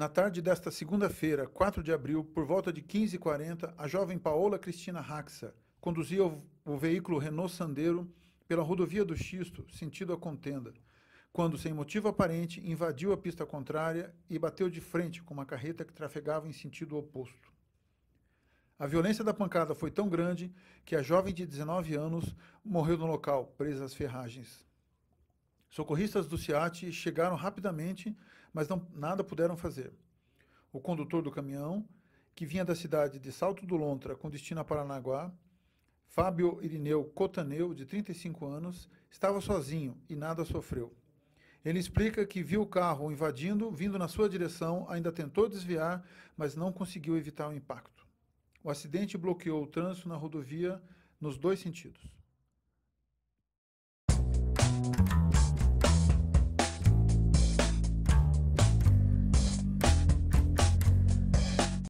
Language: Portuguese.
Na tarde desta segunda-feira, 4 de abril, por volta de 15h40, a jovem Paola Cristina Raxa conduzia o, veículo Renault Sandero pela rodovia do Xisto, sentido a contenda, quando, sem motivo aparente, invadiu a pista contrária e bateu de frente com uma carreta que trafegava em sentido oposto. A violência da pancada foi tão grande que a jovem de 19 anos morreu no local, presa às ferragens. Socorristas do SEAT chegaram rapidamente, mas não, nada puderam fazer. O condutor do caminhão, que vinha da cidade de Salto do Lontra com destino a Paranaguá, Fábio Irineu Cotaneu, de 35 anos, estava sozinho e nada sofreu. Ele explica que viu o carro invadindo, vindo na sua direção, ainda tentou desviar, mas não conseguiu evitar o impacto. O acidente bloqueou o trânsito na rodovia nos dois sentidos.